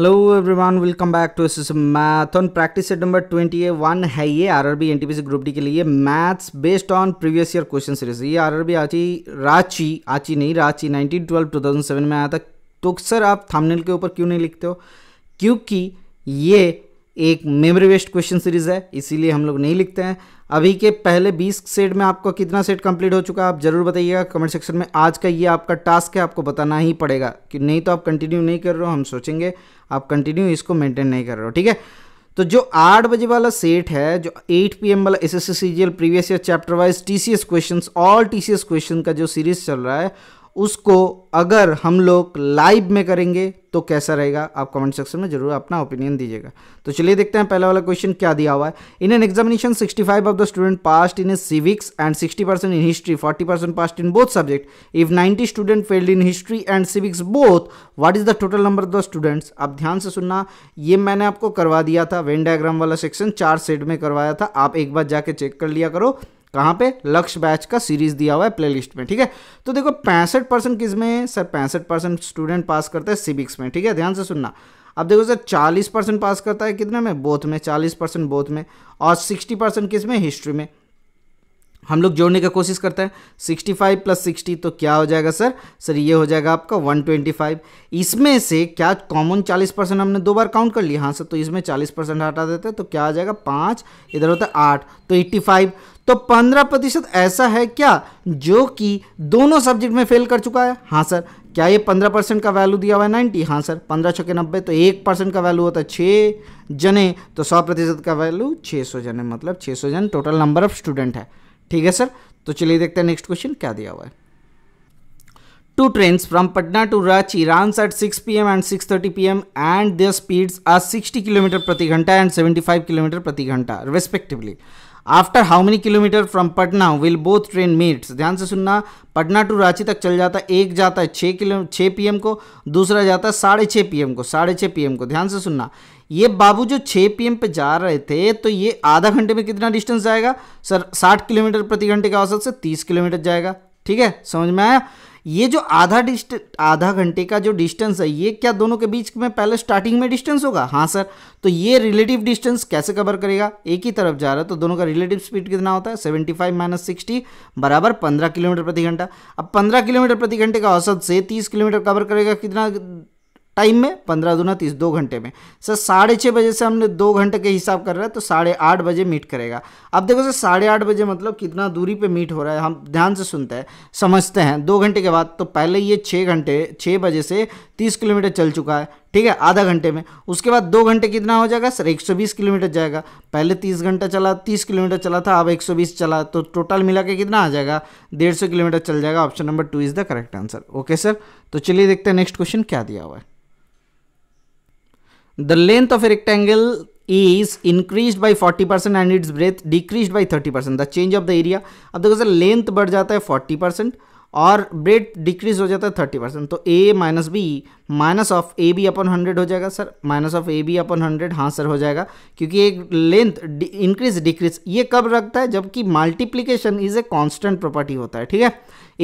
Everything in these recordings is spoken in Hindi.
Hello everyone welcome back to S math on practice set number twenty one है ये आरआरबी एनटीपीसी ग्रुप डी के लिए maths based on previous year question series ये आरआरबी आची रांची आची नहीं रांची 1912 2007 में आया था तो सर आप थामनेल के ऊपर क्यों नहीं लिखते हो क्योंकि ये एक मेमोरी वेस्ट क्वेश्चन सीरीज है इसीलिए हम लोग नहीं लिखते हैं अभी के पहले 20 सेट में आपका कितना सेट कंप्लीट हो चुका है आप ज़रूर बताइएगा कमेंट सेक्शन में आज का ये आपका टास्क है आपको बताना ही पड़ेगा कि नहीं तो आप कंटिन्यू नहीं कर रहे हो हम सोचेंगे आप कंटिन्यू इसको मेंटेन नहीं कर रहे हो ठीक है तो जो आठ बजे वाला सेट है जो एट पी वाला S S previous year chapter wise T C question all T C question का जो सीरीज चल रहा है उसको अगर हम लोग लाइव में करेंगे तो कैसा रहेगा आप कमेंट सेक्शन में जरूर अपना ओपिनियन दीजिएगा तो चलिए देखते हैं पहला वाला क्वेश्चन क्या दिया हुआ है in an examination 65 of the student passed in civics and 60 percent in history 40 percent passed in both subject if 90 student failed in history and civics both what is the total number of the students आप ध्यान से सुनना ये मैंने आपको करवा दिया था वेन डायग्राम वाला सेक्शन चार सेट में करवाया था आप एक बार जाके चेक कर लिया करो कहाँ पे लक्ष्य बैच का सीरीज दिया हुआ है प्लेलिस्ट में ठीक है तो देखो पैंसठ परसेंट किस में सर पैंसठ परसेंट स्टूडेंट पास करते हैं सिविक्स में ठीक है ध्यान से सुनना अब देखो सर चालीस परसेंट पास करता है कितने में बोथ में चालीस परसेंट बोथ में और सिक्सटी परसेंट किस में हिस्ट्री में हम लोग जोड़ने का कोशिश करते हैं 65 प्लस सिक्सटी तो क्या हो जाएगा सर सर ये हो जाएगा आपका 125 इसमें से क्या कॉमन 40 परसेंट हमने दो बार काउंट कर लिया हाँ सर तो इसमें 40 परसेंट हटा देते हैं तो क्या आ जाएगा पाँच इधर होता है आठ तो 85 तो 15 प्रतिशत ऐसा है क्या जो कि दोनों सब्जेक्ट में फेल कर चुका है हाँ सर क्या ये पंद्रह परसेंट का वैल्यू दिया हुआ है नाइन्टी हाँ सर पंद्रह छः नब्बे तो एक परसेंट का वैल्यू होता है छः जने तो सौ प्रतिशत का वैल्यू छः सौ जने मतलब छः सौ जन टोटल नंबर ऑफ स्टूडेंट है ठीक है सर तो चलिए देखते हैं नेक्स्ट क्वेश्चन क्या दिया हुआ है two train from Patna to Ranchi runs at 6 PM and 6:30 thirty P M and their speeds are 60 kilometre प्रति घंटा एंड 75 किलोमीटर प्रति घंटा respectively after how many kilometre from Patna will both train meet ध्यान से सुनना पटना टू रांची तक चल जाता है एक जाता है छः किलो छः पी को दूसरा जाता है साढ़े छः पी को साढ़े छः पी को ध्यान से सुनना ये बाबू जो 6 पीएम पे जा रहे थे तो ये आधा घंटे में कितना डिस्टेंस जाएगा सर 60 किलोमीटर प्रति घंटे के औसत से 30 किलोमीटर जाएगा ठीक है समझ में आया ये जो आधा डिस्ट आधा घंटे का जो डिस्टेंस है ये क्या दोनों के बीच में पहले स्टार्टिंग में डिस्टेंस होगा हाँ सर तो ये रिलेटिव डिस्टेंस कैसे कवर करेगा एक ही तरफ जा रहा है तो दोनों का रिलेटिव स्पीड कितना होता है सेवेंटी फाइव माइनस सिक्सटी बराबर पंद्रह किलोमीटर प्रति घंटा अब पंद्रह किलोमीटर प्रति घंटे का औसत से तीस किलोमीटर कवर करेगा कितना टाइम में पंद्रह दो तीस दो घंटे में सर साढ़े छः बजे से हमने दो घंटे के हिसाब कर रहा है तो साढ़े आठ बजे मीट करेगा अब देखो सर साढ़े आठ बजे मतलब कितना दूरी पे मीट हो रहा है हम ध्यान से सुनते हैं समझते हैं दो घंटे के बाद तो पहले ये छः घंटे छः बजे से तीस किलोमीटर चल चुका है ठीक है आधा घंटे में उसके बाद दो घंटे कितना हो जाएगा सर बीस किलोमीटर जाएगा पहले तीस घंटा चला तीस किलोमीटर चला था अब बीस चला तो टोटल मिला के कितना आ जाएगा डेढ़ सौ किलोमीटर चल जाएगा option number two is the correct answer okay sir तो चलिए देखते हैं नेक्स्ट क्वेश्चन क्या दिया हुआ है the length of a rectangle is increase by forty percent and its breadth decrease by thirty percent the change of the area अब देखो सर लेंथ बढ़ जाता है फोर्टी परसेंट और ब्रेड डिक्रीज हो जाता है थर्टी परसेंट तो A minus B minus of A B upon hundred हो जाएगा sir minus of A B upon hundred हाँ सर हो जाएगा क्योंकि एक लेंथ इंक्रीज डिक्रीज ये कब रखता है जबकि multiplication is a constant property होता है ठीक है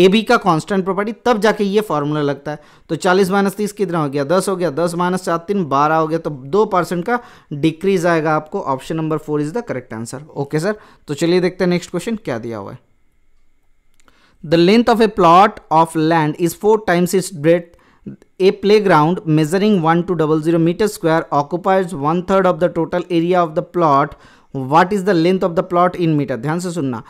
ए बी का कांस्टेंट प्रॉपर्टी तब जाके ये फॉर्मूला लगता है तो चालीस माइनस तीस कितना हो गया दस हो गया दस माइनस चार तीन बारह हो गया तो दो परसेंट का डिक्रीज आएगा आपको option number four is the correct answer okay sir तो चलिए देखते हैं नेक्स्ट क्वेश्चन क्या दिया हुआ है The length of a plot of land is four times its breadth. A playground measuring 1 to 00 meter square occupies one third of the total area of the plot. What is the length of the plot in meter? ध्यान से सुनना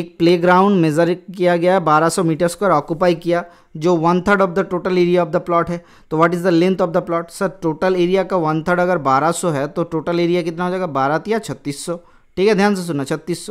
एक प्लेग्राउंड मेजर किया गया 1200 मीटर स्क्वायर ऑक्यूपाई किया जो one third of the total area of the plot है तो what is the length of the plot sir total area का वन थर्ड अगर 1200 है तो टोटल एरिया कितना हो जाएगा बारह या छत्तीस सौ ठीक है ध्यान से सुनना छत्तीस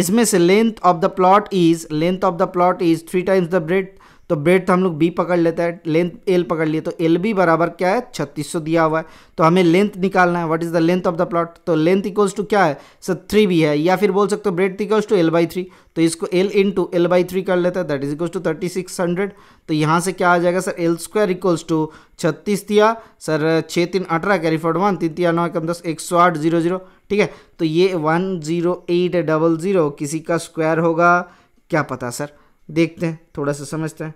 इसमें से length of the plot is length of the plot is three times the breadth तो ब्रेथ तो हम लोग बी पकड़ लेते हैं लेंथ एल पकड़ लिए तो एल बी बराबर क्या है छत्तीस सौ दिया हुआ है तो हमें लेंथ निकालना है what is the length of the plot तो लेंथ इक्वल्स टू क्या है सर थ्री भी है या फिर बोल सकते हो breadth equals to L by three तो इसको L into L by three कर लेता है that is equals to thirty six hundred तो यहाँ से क्या आ जाएगा sir L square equals to छत्तीस दिया सर छः तीन अठारह कैरी फोर्ड वन तीन तीन नौ कम दस एक सौ आठ जीरो जीरो ठीक है तो ये one zero eight double zero किसी का स्क्वायर होगा क्या पता सर देखते हैं थोड़ा सा समझते हैं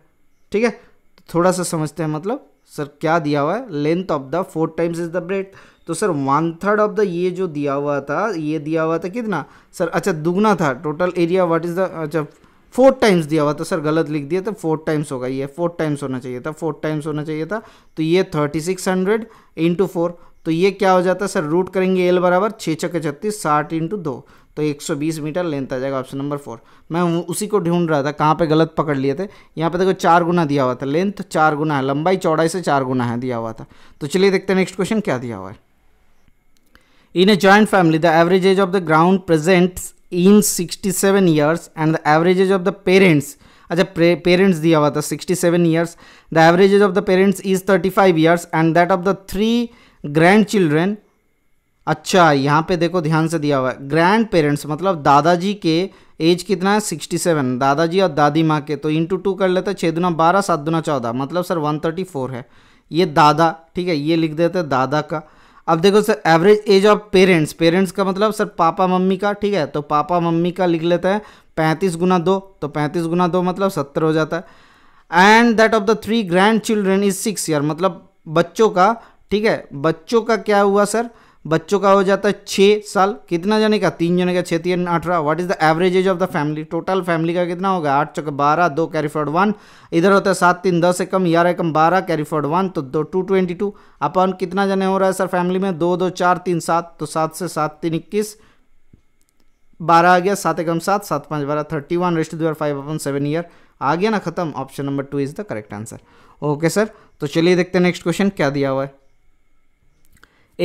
ठीक है तो थोड़ा सा समझते हैं मतलब सर क्या दिया हुआ है length of the four times is the breadth तो sir one third of the ये जो दिया हुआ था ये दिया हुआ था कितना सर अच्छा दुगना था total area what is the अच्छा फोर टाइम्स दिया हुआ था सर गलत लिख दिया था फोर टाइम्स होगा ये फोर टाइम्स होना चाहिए था फोर टाइम्स होना चाहिए था तो ये thirty six hundred into four तो ये क्या हो जाता है सर रूट करेंगे एल बराबर छः छक्के छत्तीस साठ इंटू दो तो 120 मीटर लेंथ आ जाएगा ऑप्शन नंबर फोर मैं उसी को ढूंढ रहा था कहाँ पे गलत पकड़ लिए थे यहाँ पे देखो चार गुना दिया हुआ था लेंथ चार गुना है लंबाई चौड़ाई से चार गुना है दिया हुआ था तो चलिए देखते हैं नेक्स्ट क्वेश्चन क्या दिया हुआ है in a joint family the average age of the ground present in sixty seven years and the average age of the parents अच्छा पेरेंट्स दिया हुआ था sixty seven years the average age of the parents is thirty five years and that of the three grand children अच्छा यहाँ पे देखो ध्यान से दिया हुआ है ग्रैंड पेरेंट्स मतलब दादाजी के एज कितना है सिक्सटी सेवन दादाजी और दादी माँ के तो इंटू टू कर लेते हैं छः दुना बारह सात दुना चौदह मतलब सर वन थर्टी फोर है ये दादा ठीक है ये लिख देते हैं दादा का अब देखो sir average age of parents parents का मतलब सर पापा मम्मी का ठीक है तो पापा मम्मी का लिख लेते हैं पैंतीस गुना दो तो पैंतीस गुना दो मतलब सत्तर हो जाता है and that of the three grand children is six year मतलब बच्चों का ठीक है बच्चों का क्या हुआ सर बच्चों का हो जाता है छः साल कितना जने का तीन जने का छः तीन अठारह what is the average age of the family total family का कितना होगा आठ चौके बारह दो कैरी फॉर्ड वन इधर होता है सात तीन दस कम ग्यारह एकम बारह कैरी फॉर्ड वन तो दो टू ट्वेंटी टू अपन कितना जने हो रहा है सर फैमिली में दो दो चार तीन सात तो सात से सात तीन इक्कीस बारह आ गया सात एकम सात सात पाँच बारह थर्टी वन रेस्ट दर फाइव अपन सेवन ईयर आ गया ना खत्म option number two is the correct answer okay sir तो चलिए देखते हैं नेक्स्ट क्वेश्चन क्या दिया हुआ है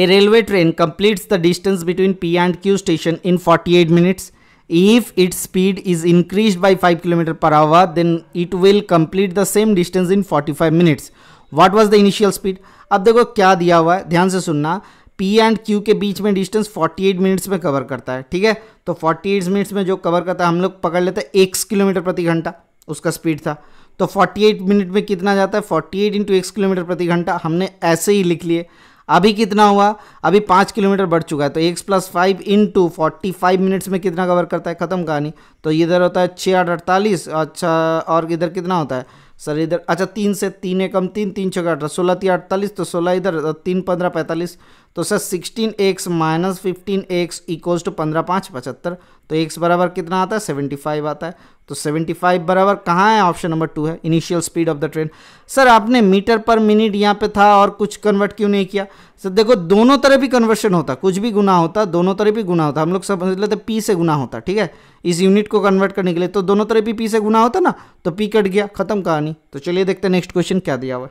A railway train completes the distance between P and Q station in 48 minutes. If its speed is increased by 5 km per hour, then it will complete the same distance in 45 minutes. What was the initial speed? अब देखो क्या दिया हुआ है ध्यान से सुनना P एंड Q के बीच में डिस्टेंस 48 मिनट्स में कवर करता है ठीक है तो 48 मिनट्स में जो कवर करता है हम लोग पकड़ लेते हैं x किलोमीटर प्रति घंटा उसका स्पीड था तो 48 मिनट में कितना जाता है 48 एट इंटू एक्स किलोमीटर प्रति घंटा हमने ऐसे ही लिख लिए अभी कितना हुआ अभी पाँच किलोमीटर बढ़ चुका है तो X plus five into forty five minutes में कितना कवर करता है ख़त्म कहानी तो इधर होता है छः आठ अड़तालीस अच्छा और इधर कितना होता है सर इधर अच्छा तीन से तीन एकम तीन तीन छः अठारह सोलह तीन अड़तालीस तो सोलह इधर तो तीन पंद्रह पैंतालीस तो sir sixteen X minus fifteen X equals to पंद्रह पाँच पचहत्तर तो x बराबर कितना आता है सेवेंटी फाइव आता है तो सेवेंटी फाइव बराबर कहाँ है ऑप्शन नंबर टू है initial speed of the train sir आपने मीटर पर मिनट यहाँ पे था और कुछ कन्वर्ट क्यों नहीं किया सर देखो दोनों तरह भी कन्वर्शन होता कुछ भी गुना होता दोनों तरह भी गुना होता हम लोग समझ लेते पी से गुना होता ठीक है इस यूनिट को कन्वर्ट करने के लिए तो दोनों तरह भी पी से गुना होता ना तो पी कट गया खत्म कहानी तो चलिए देखते नेक्स्ट क्वेश्चन क्या दिया हुआ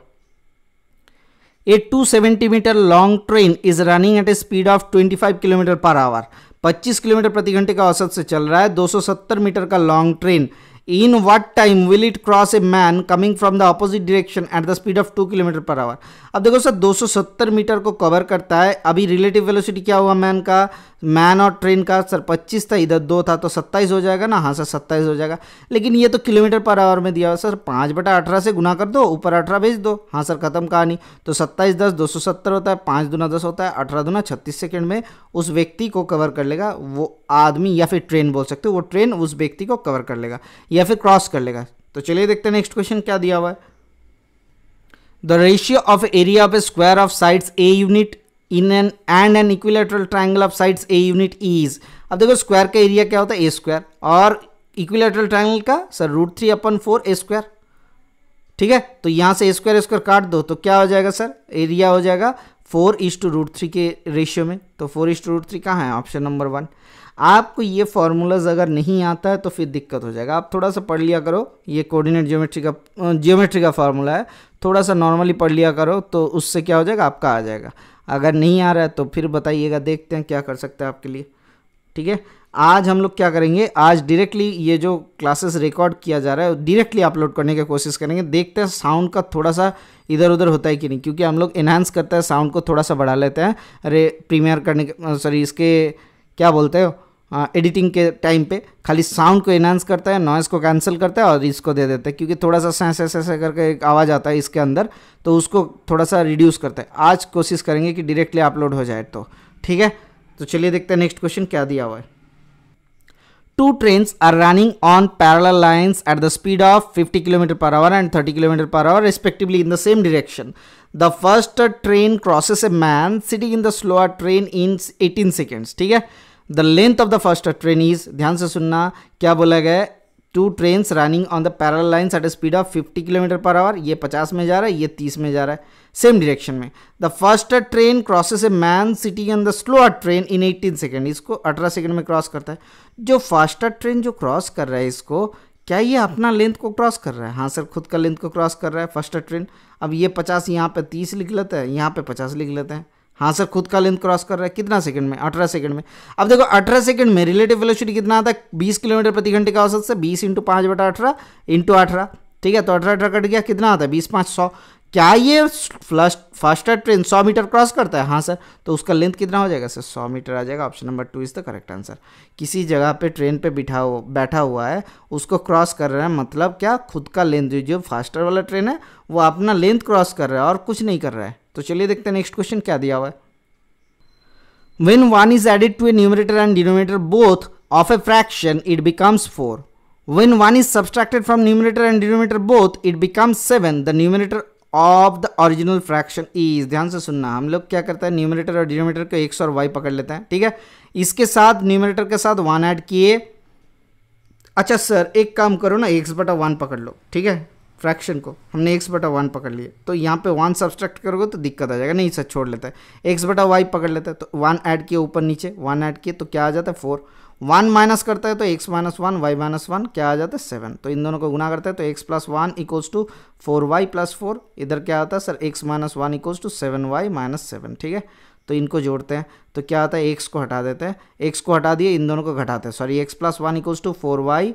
A 270 meter long train is running at a speed of 25 kilometre per hour 25 kilometre प्रति घंटे का औसत से चल रहा है 270 मीटर का long train in what time will it cross a man coming from the opposite direction at the speed of two kilometre per hour अब देखो सर 270 मीटर को कवर करता है अभी रिलेटिव वेलोसिटी क्या हुआ मैन का मैन और ट्रेन का सर पच्चीस था इधर दो था तो 27 हो जाएगा ना हाँ सर सत्ताईस हो जाएगा लेकिन ये तो किलोमीटर पर आवर में दिया हुआ सर पाँच बटा अठारह से गुना कर दो ऊपर अठारह भेज दो हाँ सर खत्म कहानी तो सत्ताईस दस दो सौ सत्तर होता है पाँच दुना दस होता है अठारह दुना छत्तीस सेकेंड में उस व्यक्ति को कवर कर लेगा वो आदमी या फिर ट्रेन बोल सकते हो वो ट्रेन उस व्यक्ति को कवर कर लेगा या फिर क्रॉस कर लेगा तो चलिए देखते हैं नेक्स्ट क्वेश्चन क्या दिया हुआ है the ratio of area of a square of sides A unit in an and an equilateral triangle of sides A unit is अब देखो स्क्वायर का एरिया क्या होता है ए स्क्वायर और इक्विलेटरल ट्राइंगल का sir root three upon four A square ठीक है तो यहाँ से स्क्वायर स्क्वायर काट दो तो क्या हो जाएगा सर एरिया हो जाएगा four is to root three के रेशियो में तो four is to root three कहाँ है ऑप्शन नंबर वन आपको ये फॉर्मूलाज अगर नहीं आता है तो फिर दिक्कत हो जाएगा आप थोड़ा सा पढ़ लिया करो ये कोऑर्डिनेट ज्योमेट्री का ज्योमेट्री का फॉर्मूला है थोड़ा सा नॉर्मली पढ़ लिया करो तो उससे क्या हो जाएगा आपका आ जाएगा अगर नहीं आ रहा है तो फिर बताइएगा देखते हैं क्या कर सकते हैं आपके लिए ठीक है आज हम लोग क्या करेंगे आज डायरेक्टली ये जो क्लासेस रिकॉर्ड किया जा रहा है डायरेक्टली अपलोड करने की कोशिश करेंगे देखते हैं साउंड का थोड़ा सा इधर उधर होता है कि नहीं क्योंकि हम लोग इन्हांस करते हैं साउंड को थोड़ा सा बढ़ा लेते हैं अरे प्रीमियर करने के सॉरी इसके क्या बोलते हो एडिटिंग के टाइम पे खाली साउंड को एनहांस करता है नॉइज़ को कैंसिल करता है और इसको दे देता है क्योंकि थोड़ा सा सैस ऐसे ऐसे करके एक आवाज़ आता है इसके अंदर तो उसको थोड़ा सा रिड्यूस करता है आज कोशिश करेंगे कि डायरेक्टली अपलोड हो जाए तो ठीक है तो चलिए देखते हैं नेक्स्ट क्वेश्चन क्या दिया हुआ है two train are running on parallel lines at the speed of fifty kilometre per hour and thirty kilometre per hour respectively in the same direction the first train crosses a man sitting in the slower train in eighteen seconds ठीक है the length of the first train is ध्यान से सुनना क्या बोला गया two train running on the parallel lines at a speed of 50 kilometre per hour ये 50 में जा रहा है ये 30 में जा रहा है सेम डिरेक्शन में the first train crosses a man city on the slower train in 18 second इसको 18 सेकेंड में क्रॉस करता है जो फास्टर ट्रेन जो क्रॉस कर रहा है इसको क्या ये अपना लेंथ को क्रॉस कर रहा है हाँ सर खुद का लेंथ को क्रॉस कर रहा है फर्स्ट ट्रेन अब ये पचास यहाँ पे तीस लिख लेते हैं यहाँ पे पचास लिख लेते हैं हाँ सर खुद का लेंथ क्रॉस कर रहा है कितना सेकंड में अठारह सेकंड में अब देखो अठारह सेकंड में रिलेटिव वेलोसिटी कितना आता है बीस किलोमीटर प्रति घंटे का औसत से बीस इंटू पाँच बटा अठारह इंटू अठारह ठीक है तो अठारह अठारह कट गया कितना आता है बीस पाँच सौ क्या ये फास्टर ट्रेन सौ मीटर क्रॉस करता है हाँ सर तो उसका लेंथ कितना हो जाएगा सर सौ मीटर आ जाएगा option number two is the correct answer किसी जगह पे ट्रेन पे बिठा बैठा हुआ है उसको क्रॉस कर रहा है मतलब क्या खुद का लेंथ जो फास्टर वाला ट्रेन है वो अपना लेंथ क्रॉस कर रहा है और कुछ नहीं कर रहा है तो चलिए देखते हैं नेक्स्ट क्वेश्चन क्या दिया हुआ है when one is added to a numerator and denominator both of a fraction it becomes four When one is subtracted from numerator and denominator both, it becomes seven. The numerator of the original fraction is ध्यान से सुनना हम लोग क्या करते हैं न्यूमिनेटर और डिनोमिनेटर को एक्स और वाई पकड़ लेते हैं ठीक है इसके साथ न्यूमिनेटर के साथ वन ऐड किए अच्छा सर एक काम करो ना एक्स बटा वन पकड़ लो ठीक है फ्रैक्शन को हमने एक्स बटा वन पकड़ लिए तो यहाँ पे वन सब्सट्रैक्ट करोगे तो दिक्कत आ जाएगा नहीं सर छोड़ लेता है एक्स बटा वाई पकड़ लेता है तो वन ऐड किए ऊपर नीचे वन ऐड किए तो क्या आ जाता है फोर वन माइनस करता है तो X minus one Y minus one क्या आ जाता है सेवन तो इन दोनों को गुना करता है तो X plus one equals to four Y plus four इधर क्या आता है sir X minus one equals to seven Y minus seven ठीक है तो इनको जोड़ते हैं तो क्या आता है एक्स को हटा देते हैं एक्स को हटा दिए इन दोनों को घटाते हैं sorry X plus one equals to four Y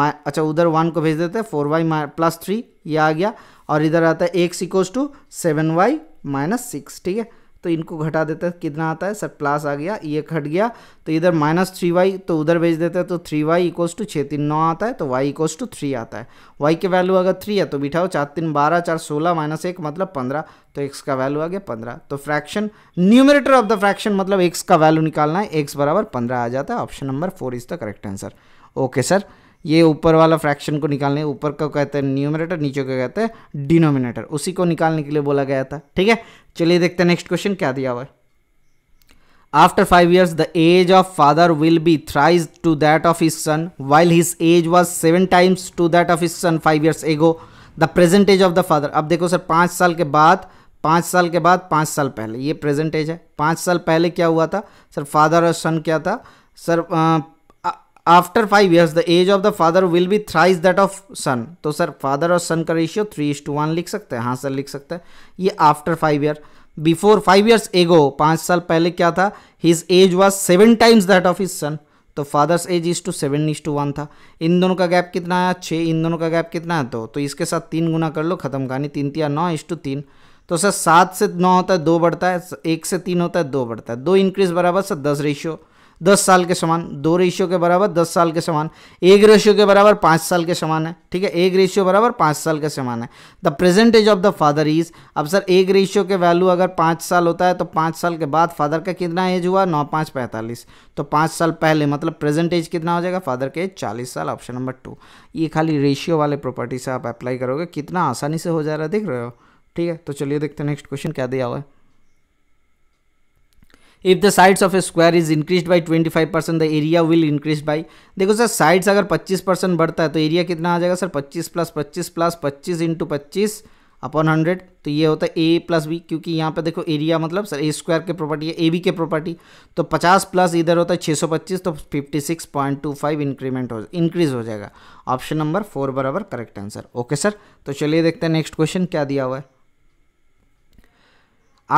अच्छा उधर वन को भेज देते हैं फोर वाई प्लस थ्री ये आ गया और इधर आता है X equals to seven Y minus six ठीक है तो इनको घटा देते हैं कितना आता है सर प्लस आ गया ये घट गया तो इधर माइनस थ्री वाई तो उधर भेज देते हैं तो थ्री वाई इक्व टू छः तीन नौ आता है तो वाई इक्व टू थ्री आता है वाई के वैल्यू अगर थ्री है तो बिठाओ चार तीन बारह चार सोलह माइनस एक मतलब पंद्रह तो एक्स का वैल्यू आ गया पंद्रह तो fraction numerator of the fraction मतलब एक्स का वैल्यू निकालना है एक्स बराबर पंद्रह आ जाता है option number four is the correct answer okay sir ये ऊपर वाला फ्रैक्शन को निकालने ऊपर का कहते हैं न्यूमिनेटर नीचे का कहते हैं डिनोमिनेटर उसी को निकालने के लिए बोला गया था ठीक है चलिए देखते हैं नेक्स्ट क्वेश्चन क्या दिया हुआ है after five years the age of father will be thrice to that of his son while his age was seven times to that of his son five years ago the present age of the father अब देखो सर पाँच साल के बाद पाँच साल के बाद पाँच साल पहले ये प्रेजेंट एज है पाँच साल पहले क्या हुआ था सर फादर और सन क्या था sir after five years the age of the father will be thrice that of son तो सर फादर और सन का ratio three is to one लिख सकते हैं हाँ सर लिख सकते हैं ये after five year before five years ago पाँच साल पहले क्या था his age was seven times that of his son तो father's age is to seven is to one था इन दोनों का गैप कितना आया छः इन दोनों का गैप कितना है दो तो इसके साथ तीन गुना कर लो खत्म कहानी तीन तिया नौ इज टू तीन तो सर सात से नौ होता है दो बढ़ता है एक से तीन होता है दो बढ़ता है दो इंक्रीज बराबर सर दस रेशियो दस साल के समान दो रेशियो के बराबर दस साल के समान एक रेशियो के बराबर पाँच साल के समान है ठीक है एक रेशियो बराबर पाँच साल के समान है the present age of the father is अब सर एक रेशियो के वैल्यू अगर पाँच साल होता है तो पाँच साल के बाद फादर का कितना एज हुआ नौ पाँच पैंतालीस तो पाँच साल पहले मतलब प्रेजेंट एज कितना हो जाएगा फादर के एज चालीस साल ऑप्शन नंबर टू ये खाली रेशियो वाले प्रॉपर्टी से आप अप्लाई करोगे कितना आसानी से हो जा रहा है देख रहे हो ठीक है तो चलिए देखते हैं नेक्स्ट क्वेश्चन क्या दिया हुआ है if the sides of a square is increase by twenty five percent the area will increase by देखो सर साइड्स अगर पच्चीस परसेंट बढ़ता है तो एरिया कितना आ जाएगा सर पच्चीस प्लस पच्चीस प्लस पच्चीस इंटू पच्चीस अपॉन हंड्रेड तो ये होता है ए प्लस बी क्योंकि यहाँ पे देखो एरिया मतलब सर ए स्क्वायर के प्रॉपर्टी है ए बी के प्रॉपर्टी तो पचास प्लस इधर होता है छः सौ पच्चीस तो fifty six point two five increment हो इंक्रीज हो जाएगा ऑप्शन नंबर फोर बराबर करेक्ट आंसर ओके सर तो चलिए देखते हैं नेक्स्ट क्वेश्चन क्या दिया हुआ है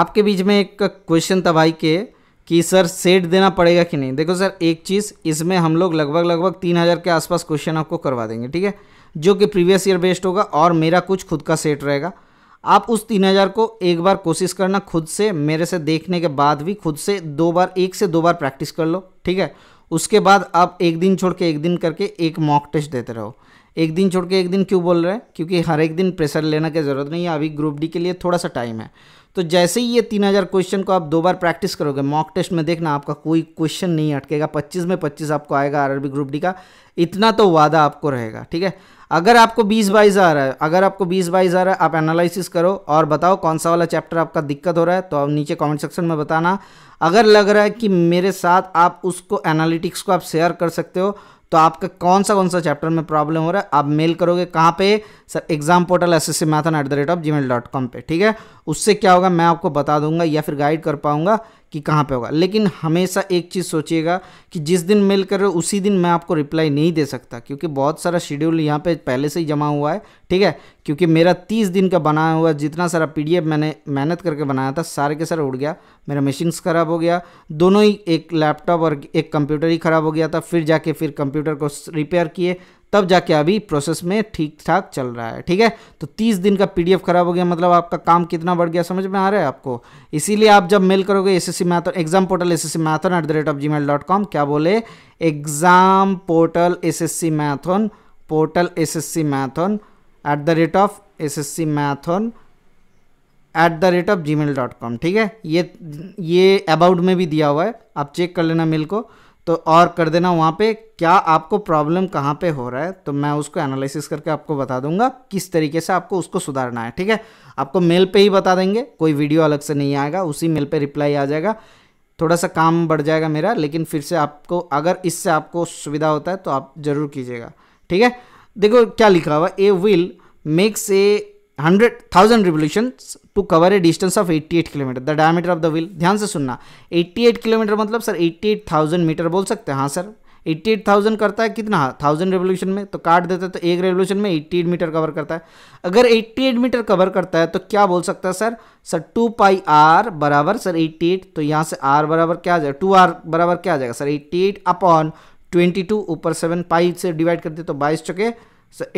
आपके बीच में एक क्वेश्चन था भाई के कि सर सेट देना पड़ेगा कि नहीं देखो सर एक चीज़ इसमें हम लोग लगभग लगभग तीन हज़ार के आसपास क्वेश्चन आपको करवा देंगे ठीक है जो कि प्रीवियस ईयर बेस्ड होगा और मेरा कुछ खुद का सेट रहेगा आप उस तीन हज़ार को एक बार कोशिश करना खुद से मेरे से देखने के बाद भी खुद से दो बार एक से दो बार प्रैक्टिस कर लो ठीक है उसके बाद आप एक दिन छोड़ के एक दिन करके एक मॉक टेस्ट देते रहो एक दिन छोड़ के एक दिन क्यों बोल रहे हैं क्योंकि हर एक दिन प्रेशर लेने की ज़रूरत नहीं है अभी ग्रुप डी के लिए थोड़ा सा टाइम है तो जैसे ही ये तीन हज़ार क्वेश्चन को आप दो बार प्रैक्टिस करोगे मॉक टेस्ट में देखना आपका कोई क्वेश्चन नहीं अटकेगा पच्चीस में पच्चीस आपको आएगा आर ग्रुप डी का इतना तो वादा आपको रहेगा ठीक है अगर आपको बीस बाईस आ रहा है अगर आपको बीस बाईस आ रहा है आप एनालिसिस करो और बताओ कौन सा वाला चैप्टर आपका दिक्कत हो रहा है तो आप नीचे कमेंट सेक्शन में बताना अगर लग रहा है कि मेरे साथ आप उसको एनालिटिक्स को आप शेयर कर सकते हो तो आपका कौन सा कौन सा चैप्टर में प्रॉब्लम हो रहा है आप मेल करोगे कहाँ पे sir exam portal S S C Maithan at the rate of Gmail dot com पर ठीक है उससे क्या होगा मैं आपको बता दूंगा या फिर गाइड कर पाऊंगा कि कहाँ पे होगा लेकिन हमेशा एक चीज़ सोचिएगा कि जिस दिन मेल कर रहे हो उसी दिन मैं आपको रिप्लाई नहीं दे सकता क्योंकि बहुत सारा शेड्यूल यहाँ पे पहले से ही जमा हुआ है ठीक है क्योंकि मेरा तीस दिन का बनाया हुआ जितना सारा पीडीएफ मैंने मेहनत करके बनाया था सारे के सारे उड़ गया मेरा मशीन्स ख़राब हो गया दोनों ही एक लैपटॉप और एक कंप्यूटर ही ख़राब हो गया था फिर जाके फिर कंप्यूटर को रिपेयर किए तब जाके अभी प्रोसेस में ठीक ठाक चल रहा है ठीक है तो तीस दिन का पीडीएफ खराब हो गया मतलब आपका काम कितना बढ़ गया समझ में आ रहा है आपको इसीलिए आप जब मेल करोगे S S C Maithan exam portal S S C Maithan at the rate of Gmail dot com क्या बोले exam portal S S C Maithan portal S S C Maithan at the rate of S S C Maithan at the rate of Gmail dot com ठीक है ये ये अबाउट में भी दिया हुआ है आप चेक कर लेना मेल को तो और कर देना वहाँ पे क्या आपको प्रॉब्लम कहाँ पे हो रहा है तो मैं उसको एनालिसिस करके आपको बता दूंगा किस तरीके से आपको उसको सुधारना है ठीक है आपको मेल पे ही बता देंगे कोई वीडियो अलग से नहीं आएगा उसी मेल पे रिप्लाई आ जाएगा थोड़ा सा काम बढ़ जाएगा मेरा लेकिन फिर से आपको अगर इससे आपको सुविधा होता है तो आप ज़रूर कीजिएगा ठीक है देखो क्या लिखा हुआ a wheel makes a hundred thousand revolution to cover a distance of 88 kilometre the diameter of the wheel ध्यान से सुनना 88 किलोमीटर मतलब सर 88,000 मीटर बोल सकते हैं हाँ सर 88,000 करता है कितना थाउजेंड रेवोल्यूशन में तो काट देते तो एक रेवोल्यूशन में 88 मीटर कवर करता है अगर 88 मीटर कवर करता है तो क्या बोल सकता है sir sir two pi R बराबर सर 88 तो यहाँ से आर बराबर क्या आ जाएगा टू आर बराबर क्या आ जाएगा sir eight upon twenty two ऊपर सेवन पाई से डिवाइड करते तो बाईस चौके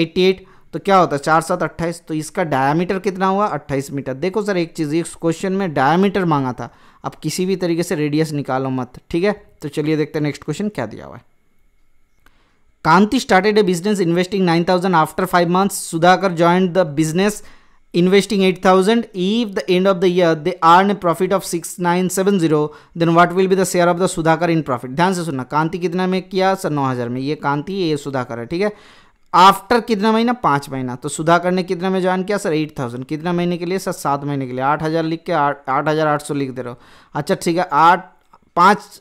एट्टी एट तो क्या होता है चार सात अट्ठाईस तो इसका डायामीटर कितना हुआ अट्ठाईस मीटर देखो सर एक चीज़ इस क्वेश्चन में डायामीटर मांगा था अब किसी भी तरीके से रेडियस निकालो मत ठीक है तो चलिए देखते हैं नेक्स्ट क्वेश्चन क्या दिया हुआ है Kanti started a business investing nine thousand after five months Sudhakar joint the business investing 8000 if the end of the year they earn a profit of 6970 then what will be the share of the sudhakar in profit ध्यान से सुनना कांति कितना में किया सर 9000 में ये कांति ये सुधाकर है ठीक है आफ्टर कितना महीना पाँच महीना तो सुधाकर ने कितना में ज्वाइन किया सर एट थाउजेंड कितना महीने के लिए सर सात महीने के लिए आठ हज़ार लिख के आठ आठ हज़ार आठ सौ लिख दे रहे हो अच्छा ठीक है आठ पाँच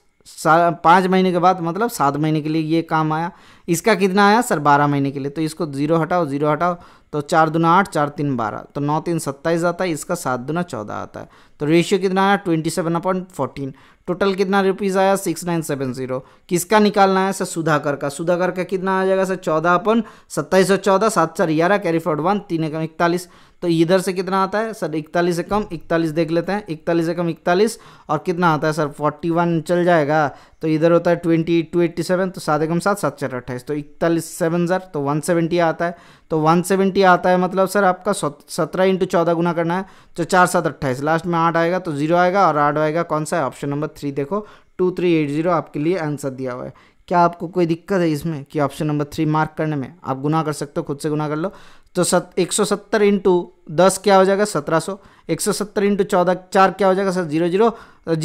पाँच महीने के बाद मतलब सात महीने के लिए ये काम आया इसका कितना आया सर बारह महीने के लिए तो इसको जीरो हटाओ जीरो हटाओ तो चार दुना आठ चार तीन बारह तो नौ तीन सत्ताईस आता है इसका सात दुना चौदह आता है तो रेशियो कितना आया twenty seven upon fourteen total कितना रुपीज़ आया सिक्स नाइन सेवन जीरो किसका निकालना है सर सुधाकर का सुधाकर का कितना आ जाएगा सर चौदह अपन सत्ताईस सौ चौदह सात चार ग्यारह कैरी फॉर्ड वन तीन एकम इकतालीस तो इधर से कितना आता है सर इकतालीस से कम इकतालीस देख लेते हैं इकतालीस से कम इकतालीस और कितना आता है सर फोर्टी वन चल जाएगा तो इधर होता है ट्वेंटी टू एट्टी सेवन तो सात एकम सात सात चार अट्ठाईस तो इकतालीस सेवन हज़ार तो वन सेवेंटी आता है तो वन सेवेंटी आता है मतलब सर आपका सत्रह इंटू चौदह गुना करना है तो चार सात अट्ठाईस लास्ट में आठ आएगा तो जीरो आएगा और आठ आएगा कौन सा है ऑप्शन नंबर थ्री देखो टू थ्री एट ज़ीरो आपके लिए आंसर दिया हुआ है क्या आपको कोई दिक्कत है इसमें कि ऑप्शन नंबर थ्री मार्क करने में आप गुना कर सकते हो खुद से गुना कर लो तो सत एक सौ सत्तर इंटू दस क्या हो जाएगा सत्रह सौ एक सौ सत्तर इंटू चौदह चार क्या हो जाएगा सर जीरो जीरो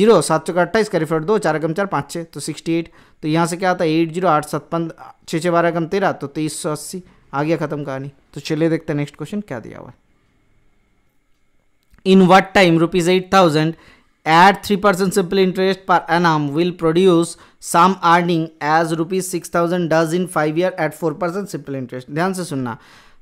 जीरो सात सौ का अट्ठाईस का रिफ्लेक्ट दो चार कम चार पाँच छः तो सिक्सटी एट तो यहाँ से क्या आता है एट जीरो आठ सत्पन छः छः बारह कम तेरह तो तेईस सौ अस्सी आ गया खत्म कहानी तो चलिए देखते हैं नेक्स्ट क्वेश्चन क्या दिया हुआ है in what time rupees eight thousand at 3% simple interest per annum will produce some earning as rupees 6000 does in 5 year at 4% simple interest ध्यान से सुनना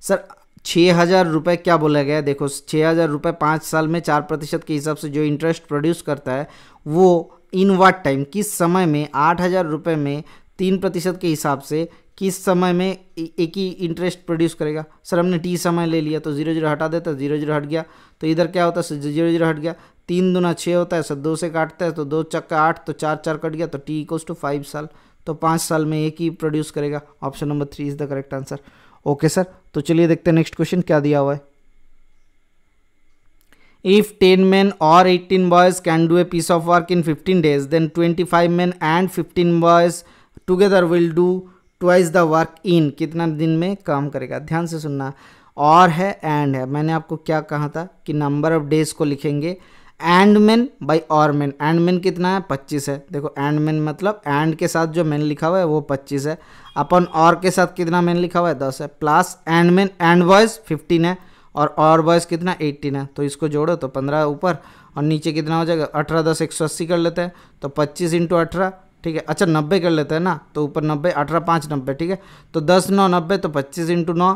सर छः हज़ार रुपये क्या बोला गया देखो छः हज़ार रुपये पाँच साल में चार प्रतिशत के हिसाब से जो इंटरेस्ट प्रोड्यूस करता है वो इन वाट टाइम किस समय में आठ हज़ार रुपये में तीन प्रतिशत के हिसाब से किस समय में एक ही इंटरेस्ट प्रोड्यूस करेगा सर हमने टी समय ले लिया तो जीरो जीरो हटा देता जीरो जीरो हट गया तो इधर क्या होता है जीरो जीरो हट गया तीन दुना छः होता है सर दो से काटता है तो दो चक्का आठ तो चार चार कट गया तो टी इक्व टू फाइव साल तो पाँच साल में एक ही प्रोड्यूस करेगा option number three is the correct answer okay sir तो चलिए देखते हैं नेक्स्ट क्वेश्चन क्या दिया हुआ है If 10 men or 18 boys can do a piece of work in 15 days, then 25 men and 15 boys together will do twice the work in कितना दिन में काम करेगा ध्यान से सुनना और है एंड है मैंने आपको क्या कहा था कि नंबर ऑफ डेज को लिखेंगे एंड मैन बाई और मैन एंड मैन कितना है पच्चीस है देखो एंड मैन मतलब एंड के साथ जो मैन लिखा हुआ है वो पच्चीस है अपन और के साथ कितना मैन लिखा हुआ है दस है plus and man and boys fifteen है और और बॉयज़ कितना एट्टीन है तो इसको जोड़ो तो पंद्रह ऊपर और नीचे कितना हो जाएगा अठारह दस एक सौ अस्सी कर लेते हैं तो पच्चीस इंटू अठारह ठीक है अच्छा नब्बे कर लेते हैं ना तो ऊपर नब्बे अठारह पाँच नब्बे ठीक है तो दस नौ नब्बे तो पच्चीस इंटू नौ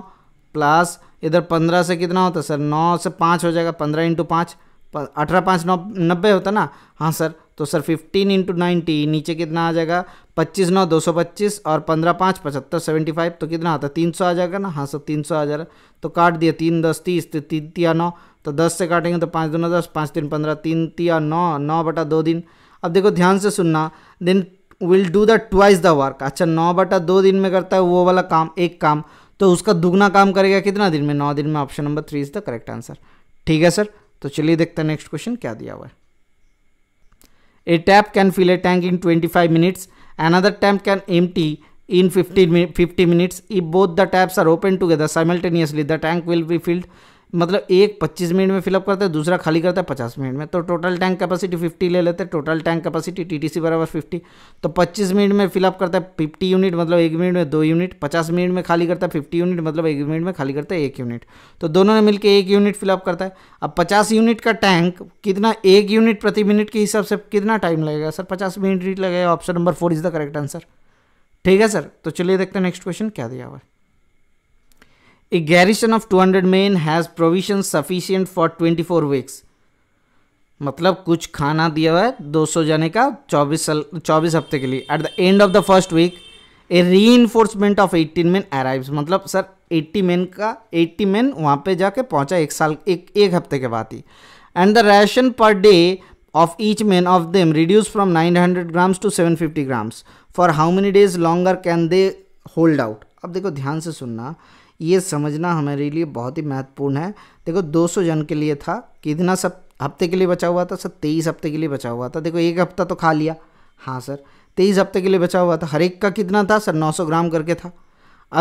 प्लस इधर पंद्रह से कितना होता है सर नौ से पाँच हो जाएगा पंद्रह इंटू पाँच अठारह पाँच नौ नब्बे होता ना हाँ सर तो सर फिफ्टीन इंटू नाइन्टी नीचे कितना आ जाएगा पच्चीस नौ दो सौ पच्चीस और पंद्रह पाँच पचहत्तर सेवेंटी फाइव तो कितना आता है तीन सौ आ जाएगा ना हाँ सर तीन सौ आ जा रहा तो काट दिया तीन दस तीस तीन तिया नौ तो दस से काटेंगे तो पाँच दो नौ दस पाँच तीन पंद्रह तीन तिया नौ नौ बटा दो दिन अब देखो ध्यान से सुनना then will do the twice the work अच्छा नौ बटा दो दिन में करता है वो वाला काम एक काम तो उसका दुगना काम करेगा कितना दिन में नौ दिन में option number three is the correct answer ठीक है सर तो चलिए देखते हैं नेक्स्ट क्वेश्चन क्या दिया हुआ है a tap can fill a tank in twenty five minutes tap can empty in fifty fifty minutes if both the taps are open together simultaneously the tank will be filled मतलब एक 25 मिनट में फिलअप करता है दूसरा खाली करता है 50 मिनट में तो टोटल टैंक कैपेसिटी 50 ले लेते हैं टोटल टैंक कैपेसिटी सी बराबर 50 तो 25 मिनट में फिलअप करता है 50 यूनिट मतलब एक मिनट में दो यूनिट 50 मिनट में खाली करता है 50 यूनिट मतलब एक मिनट में खाली करता है एक यूनिट तो दोनों ने मिलकर एक यूनिट फिलअप करता है अब पचास यूनिट का टैंक कितना एक यूनिट प्रति मिनट के हिसाब से कितना टाइम लगेगा सर पचास मिनट लगेगा option number four is the correct answer ठीक है सर तो चलिए देखते हैं नेक्स्ट क्वेश्चन क्या दिया हुआ है A garrison of 200 has provision sufficient for twenty four weeks मतलब कुछ खाना दिया हुआ है दो सौ जने का चौबीस साल चौबीस हफ्ते के लिए at the end of the first week a reinforcement of eighteen man arrive मतलब सर एट्टी मैन का एट्टी मैन वहाँ पे जाके पहुँचा एक साल एक एक हफ्ते के बाद ही and the ration per day of each man of them reduce from hundred grams to seven fifty grams for how many days longer can they hold out अब देखो ध्यान से सुनना ये समझना हमारे लिए बहुत ही महत्वपूर्ण है देखो 200 जन के लिए था कितना सब हफ्ते के लिए बचा हुआ था सर तेईस हफ्ते के लिए बचा हुआ था देखो एक हफ्ता तो खा लिया हाँ सर तेईस हफ्ते के लिए बचा हुआ था हर एक का कितना था सर 900 ग्राम करके था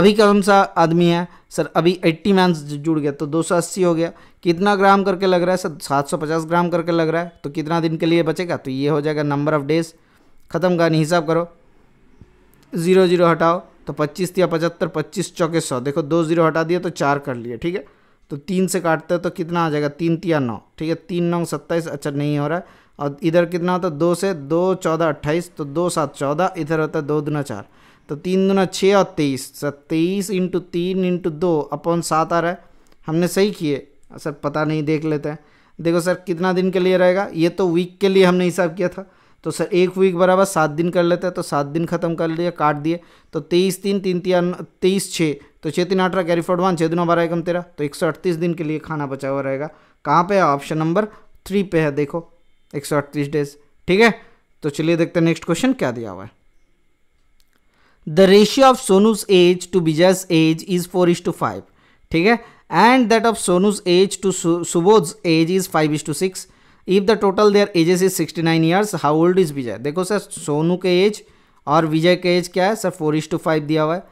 अभी कौन सा आदमी है सर अभी 80 मैन जुड़ गया तो 280 हो गया कितना ग्राम करके लग रहा है सर 750 ग्राम करके लग रहा है तो कितना दिन के लिए बचेगा तो ये हो जाएगा नंबर ऑफ़ डेज ख़त्म का नहीं हिसाब करो ज़ीरो ज़ीरो हटाओ तो पच्चीस या पचहत्तर पच्चीस चौके सौ देखो दो जीरो हटा दिया तो चार कर लिए ठीक है तो तीन से काटते हैं तो कितना आ जाएगा तीन तिया नौ ठीक है तीन नौ सत्ताईस अच्छा नहीं हो रहा है और इधर कितना होता है दो से दो चौदह अट्ठाईस तो दो सात चौदह इधर होता है दो दुना चार तो तीन दुना छः और तेईस सर तो तेईस इंटू तीन इंटू दो अपॉन सात आ रहा है हमने सही किए सर पता नहीं देख लेते हैं देखो सर कितना दिन के लिए रहेगा ये तो वीक के लिए हमने हिसाब किया था तो सर एक वीक बराबर सात दिन कर लेते हैं तो सात दिन खत्म कर लिया काट दिए तो तेईस तीन तीन तीन तेईस छः तो छः तीन अठारह कैरी वन छः दिनों बारह एकम तेरह तो एक सौ अड़तीस दिन के लिए खाना बचा हुआ रहेगा कहाँ पे है ऑप्शन नंबर थ्री पे है देखो एक सौ अड़तीस डेज ठीक है तो चलिए देखते हैं नेक्स्ट क्वेश्चन क्या दिया हुआ है the ratio of Sonu's age to Vijay's age is four is to five ठीक है and that of Sonu's age to Subodh age is five is to six if the total their ages is 69 years how old is Vijay देखो सर सोनू के एज और विजय के एज क्या है sir four is to five दिया हुआ है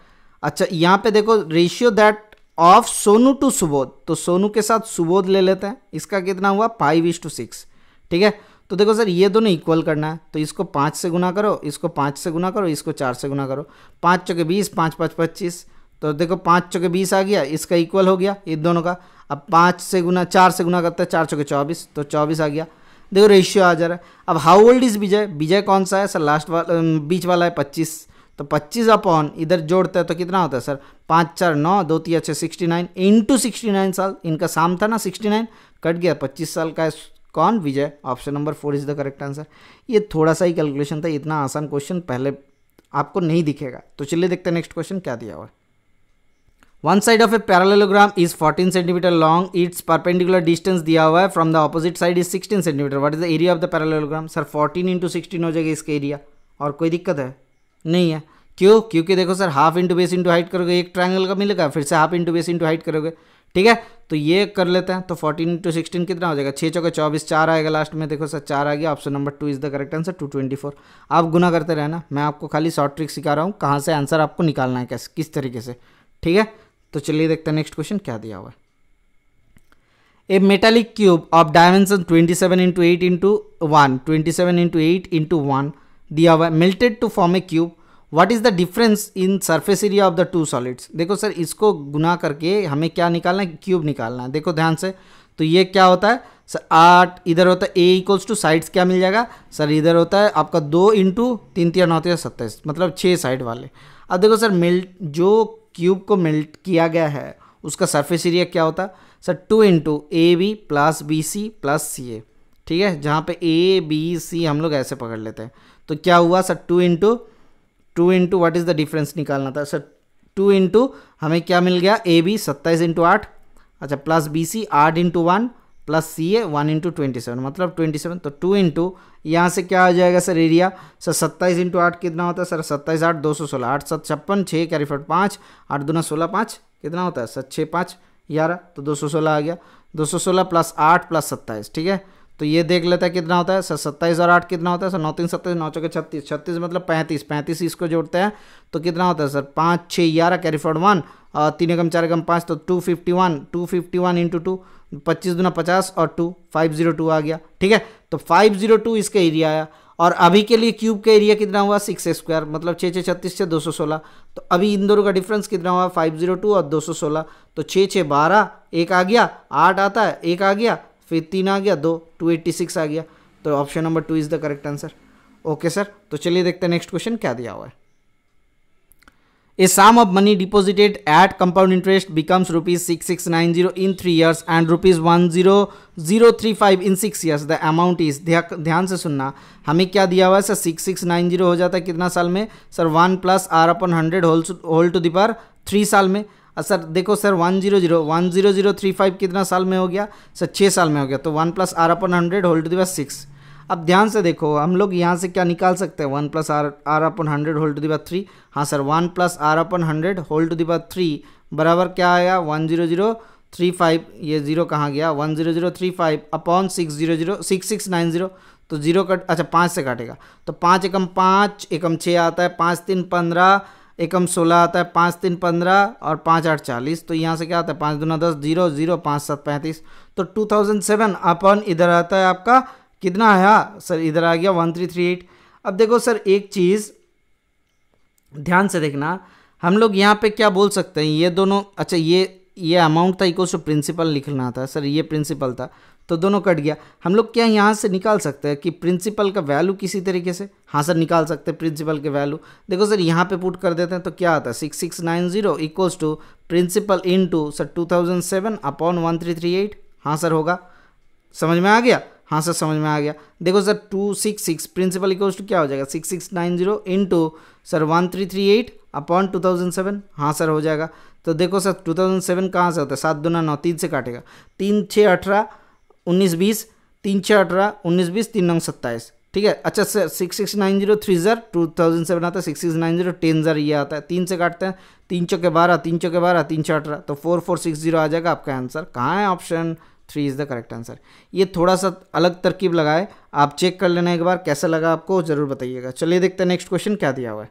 अच्छा यहाँ पे देखो ratio that of Sonu to Subodh तो सोनू के साथ सुबोध ले लेते हैं इसका कितना हुआ फाइव इज टू सिक्स ठीक है तो देखो सर ये दोनों इक्वल करना है तो इसको पाँच से गुना करो इसको पाँच से गुना करो इसको चार से गुना करो पाँच चौके बीस पाँच पाँच पच्चीस तो देखो पाँच चौके बीस आ गया इसका इक्वल हो गया इन दोनों का अब पाँच से गुना चार से गुना करता है चार चौके चौबीस तो चौबीस आ गया देखो रेशियो आ जा रहा है अब how old is Vijay Vijay कौन सा है सर लास्ट वाला बीच वाला है पच्चीस तो पच्चीस अपॉन इधर जोड़ते हैं तो कितना होता है सर पाँच चार नौ दो तीन अच्छे sixty nine into sixty nine साल इनका शाम था ना सिक्सटी नाइन कट गया पच्चीस साल का है कौन Vijay option number four is the correct answer ये थोड़ा सा ही कैलकुलेशन था इतना आसान क्वेश्चन पहले आपको नहीं दिखेगा तो चलिए देखते हैं नेक्स्ट क्वेश्चन क्या दिया हुआ है one side of a parallelogram is 14 centimetre long its perpendicular distance दिया हुआ है from the opposite side is 16 centimetre what is the area of the parallelogram sir 14 into sixteen हो जाएगा इसका एरिया और कोई दिक्कत है नहीं है क्यों क्योंकि देखो sir half into base into height करोगे एक ट्राइंगल का मिलेगा फिर से half into base into height करोगे ठीक है तो ये कर लेते हैं तो फोर्टीन इंटू सिक्सटीन कितना हो जाएगा छः चौके चौबीस चार आएगा लास्ट में देखो सर चार आ गया option number two is the correct answer two twenty four आप गुना करते रहना मैं आपको खाली शॉर्ट ट्रिक सिखा रहा हूँ कहाँ से आंसर आपको निकालना है कैसे किस तरीके से ठीक है तो चलिए देखते हैं नेक्स्ट क्वेश्चन क्या दिया हुआ है a metallic cube of dimension 27 seven into eight into one twenty seven into eight into one दिया हुआ है melted to form a cube what is the difference in surface area of the two solids देखो सर इसको गुना करके हमें क्या निकालना है क्यूब निकालना है देखो ध्यान से तो ये क्या होता है सर आठ इधर होता है ए इक्वल्स टू साइड्स क्या मिल जाएगा सर इधर होता है आपका दो इंटू तीन तीन नौ तीन सत्ताईस मतलब छः साइड वाले अब देखो सर मिल जो क्यूब को मेल्ट किया गया है उसका सरफेस एरिया क्या होता sir two into A B plus B C plus C A ठीक है जहाँ पे ए बी सी हम लोग ऐसे पकड़ लेते हैं तो क्या हुआ sir two into two into what is the difference निकालना था सर टू इंटू हमें क्या मिल गया ए बी सत्ताईस इंटू आठ अच्छा प्लस बी सी आठ into one plus C A one into twenty seven मतलब ट्वेंटी सेवन तो टू इंटू यहाँ से क्या हो जाएगा सर एरिया सर सत्ताईस इंटू आठ कितना होता है सर सत्ताईस आठ दो सौ सोलह आठ सात छप्पन छः कैरी फट पाँच आठ दूना सोलह पाँच कितना होता है सर छः पाँच ग्यारह तो दो सौ सोलह आ गया दो सौ सोलह प्लस आठ प्लस सत्ताईस ठीक है तो ये देख लेता है कितना होता है सर सत्ताईस और आठ कितना होता है सर नौ तीन सत्ताईस नौ चौके छत्तीस छत्तीस मतलब पैंतीस पैंतीस इसको जोड़ते हैं तो कितना होता है सर पाँच छः ग्यारह कैरी फॉर्ड वन और तीन एकम चार एकम पाँच तो two fifty one two fifty one into two पच्चीस दुना पचास और टू फाइव जीरो टू आ गया ठीक है तो फाइव जीरो टू इसका एरिया आया और अभी के लिए क्यूब का एरिया कितना हुआ सिक्स स्क्वायर मतलब छः छः छत्तीस छः दो सौ सोलह तो अभी इन दोनों का डिफरेंस कितना हुआ फाइव जीरो टू और दो सौ सोलह तो छः छः बारह एक आ गया आठ आता है एक आ गया फिर तीन आ गया दो टू एट्टी सिक्स आ गया तो option number two is the correct answer okay sir तो चलिए देखते हैं नेक्स्ट क्वेश्चन क्या दिया हुआ है interest becomes rupees six six nine zero in three years and rupees one zero zero three five in six years the amount is ध्यान से सुनना हमें क्या दिया हुआ है sir six six nine zero हो जाता है कितना साल में sir one plus R upon hundred whole to the power three साल में सर देखो sir one zero zero one zero zero three five कितना साल में हो गया सर छः साल में हो गया तो one plus R upon hundred whole to दिवस सिक्स अब ध्यान से देखो हम लोग यहाँ से क्या निकाल सकते हैं one plus R R upon hundred whole to दिवस थ्री हाँ sir one plus R upon hundred whole to दिवस थ्री बराबर क्या आया one zero zero three five ये जीरो कहाँ गया one zero zero three five upon six zero zero six six nine zero तो जीरो कट अच्छा पाँच से काटेगा तो पाँच एकम पाँच एकम छः आता है पाँच तीन पंद्रह एकम सोलह आता है पाँच तीन पंद्रह और पाँच आठ चालीस तो यहाँ से क्या आता है पाँच दूना दस जीरो जीरो पाँच सात पैंतीस तो टू थाउजेंड सेवन अपन इधर आता है आपका कितना आया सर इधर आ गया वन थ्री थ्री एट अब देखो सर एक चीज़ ध्यान से देखना हम लोग यहाँ पे क्या बोल सकते हैं ये दोनों अच्छा ये ये अमाउंट था इको प्रिंसिपल लिखना था सर ये प्रिंसिपल था तो दोनों कट गया हम लोग क्या यहाँ से निकाल सकते हैं कि प्रिंसिपल का वैल्यू किसी तरीके से हाँ सर निकाल सकते हैं प्रिंसिपल के वैल्यू देखो सर यहाँ पे पुट कर देते हैं तो क्या आता है six six nine zero equals to principal in two sir two thousand seven upon one three three eight हाँ सर होगा समझ में आ गया हाँ सर समझ में आ गया देखो sir two six six principal equals to क्या हो जाएगा six six nine zero in two sir one three three eight upon two thousand seven हाँ सर हो जाएगा तो देखो सर टू थाउजेंड सेवन कहाँ से होता है सात दो नौ तीन से काटेगा तीन छः अठारह उन्नीस बीस तीन छः अठारह उन्नीस बीस तीन नौ सत्ताईस ठीक है अच्छा sir six six nine zero three ज़र टू थाउजेंड सेवन आता है six six nine zero ten ज़र ये आता है तीन से काटते हैं तीन चौके बारह तीन चौके बारह तीन छः अठारह तो फोर फोर सिक्स जीरो आ जाएगा आपका आंसर कहाँ है option three is the correct answer ये थोड़ा सा अलग तरकीब लगाए आप चेक कर लेना एक बार कैसा लगा आपको ज़रूर बताइएगा चलिए देखते हैं नेक्स्ट क्वेश्चन क्या दिया हुआ है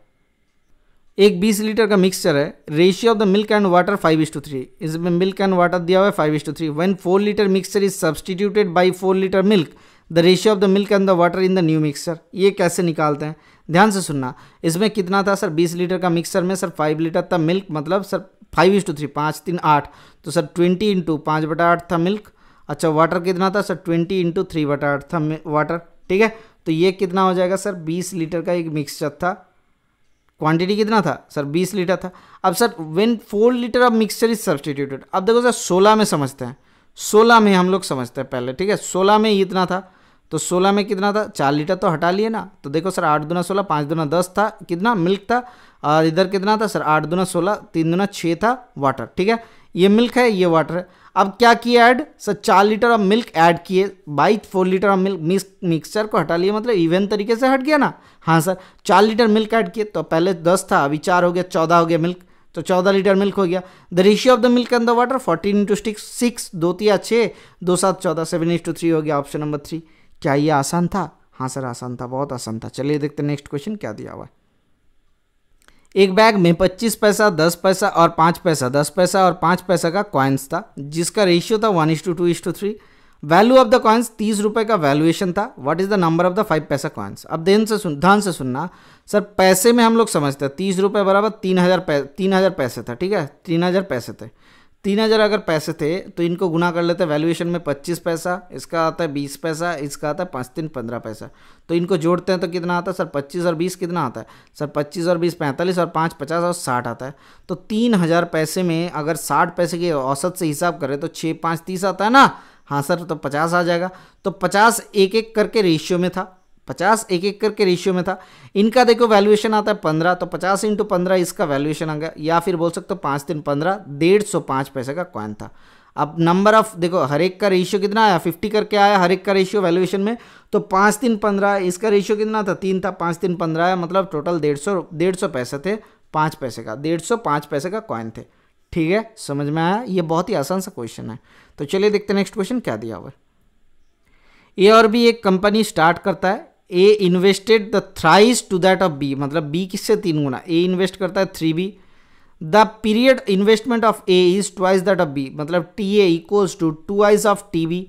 एक 20 लीटर का मिक्सचर है ratio of the milk and water five is to three इसमें मिल्क एंड वाटर दिया हुआ है five is to three one four litre mixture is substituted by four litre milk the ratio of the milk and the water in the new mixture ये कैसे निकालते हैं ध्यान से सुनना इसमें कितना था सर 20 लीटर का मिक्सर में सर 5 लीटर था मिल्क मतलब sir five is to three पाँच तीन आठ तो सर ट्वेंटी इंटू पाँच बटा आठ था मिल्क अच्छा वाटर कितना था सर ट्वेंटी इंटू थ्री बटा आठ था वाटर ठीक है तो ये कितना हो जाएगा सर बीस लीटर का एक मिक्सचर था क्वांटिटी कितना था सर 20 लीटर था अब sir when four litre of mixture is substituted अब देखो सर सोलह में समझते हैं सोलह में हम लोग समझते हैं पहले ठीक है सोलह में इतना था तो सोलह में कितना था चार लीटर तो हटा लिए ना तो देखो सर आठ दुना सोलह पाँच दुना दस था कितना मिल्क था और इधर कितना था सर आठ दुना सोलह तीन दुना छः था वाटर ठीक है ये मिल्क है ये वाटर है अब क्या किया ऐड सर चार लीटर ऑफ मिल्क ऐड किए by four litre of milk mix mixture को हटा लिया मतलब इवन तरीके से हट गया ना हाँ सर चार लीटर मिल्क ऐड किए तो पहले दस था अभी चार हो गया चौदह हो गया मिल्क तो चौदह लीटर मिल्क हो गया the ratio of the milk and the water fourteen into six six दो तिया छः दो सात चौदह सेवन इंटू थ्री हो गया ऑप्शन नंबर थ्री क्या ये आसान था हाँ सर आसान था बहुत आसान था चलिए देखते नेक्स्ट क्वेश्चन क्या दिया हुआ है एक बैग में 25 पैसा 10 पैसा और 5 पैसा 10 पैसा और 5 पैसा का कॉइन्स था जिसका रेशियो था one is two two is to three value of the coins तीस रुपये का वैल्यूएशन था what is the number of the five paisa coins अब देन से सुन ध्यान से सुनना सर पैसे में हम लोग समझते हैं तीस रुपये बराबर तीन हज़ार पै तीन हज़ार पैसे था ठीक है तीन हज़ार पैसे थे तीन हज़ार अगर पैसे थे तो इनको गुना कर लेते हैं वैल्यूएशन में पच्चीस पैसा इसका आता है बीस पैसा इसका आता है पाँच तीन पंद्रह पैसा तो इनको जोड़ते हैं तो कितना आता है सर पच्चीस और बीस कितना आता है सर पच्चीस और बीस पैंतालीस और पाँच पचास और साठ आता है तो तीन हज़ार पैसे में अगर साठ पैसे के औसत से हिसाब करें तो छः पाँच तीस आता है ना हाँ सर तो पचास आ जाएगा तो पचास एक एक करके रेशियो में था पचास एक एक करके रेशियो में था इनका देखो वैल्यूएशन आता है पंद्रह तो पचास इंटू पंद्रह इसका वैल्यूएशन आ गया या फिर बोल सकते हो पाँच दिन पंद्रह डेढ़ सौ पाँच पैसे का कॉइन था अब नंबर ऑफ देखो हर एक का रेशियो कितना आया फिफ्टी करके आया हर एक का रेशियो वैल्यूएशन में तो पाँच तीन पंद्रह इसका रेशियो कितना था तीन था पाँच तीन पंद्रह आया मतलब टोटल डेढ़ सौ डेढ़ सौ पैसे थे पाँच पैसे का डेढ़ सौ पाँच पैसे का कॉइन थे ठीक है समझ में आया ये बहुत ही आसान सा क्वेश्चन है तो चलिए देखते नेक्स्ट क्वेश्चन क्या दिया हुआ ए और भी एक कंपनी स्टार्ट करता है A invested the thrice to that of B मतलब बी किससे तीन गुना ए इन्वेस्ट करता है three B the period investment of A is twice that of B मतलब T A equals to two आइज ऑफ टी बी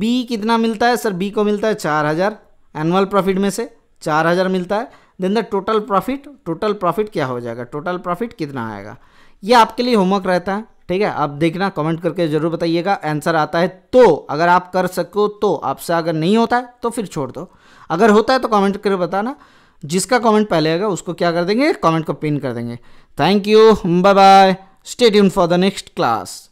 बी कितना मिलता है सर बी को मिलता है चार हज़ार एनुअल प्रॉफिट में से चार हज़ार मिलता है then the total profit total profit क्या हो जाएगा टोटल प्रॉफिट कितना आएगा ये आपके लिए होमवर्क रहता है ठीक है आप देखना कमेंट करके ज़रूर बताइएगा आंसर आता है तो अगर आप कर सको तो आपसे अगर नहीं होता है तो फिर छोड़ दो अगर होता है तो कमेंट करके बताना जिसका कमेंट पहले आएगा उसको क्या कर देंगे कमेंट को पिन कर देंगे thank you bye bye stay यून फॉर द नेक्स्ट क्लास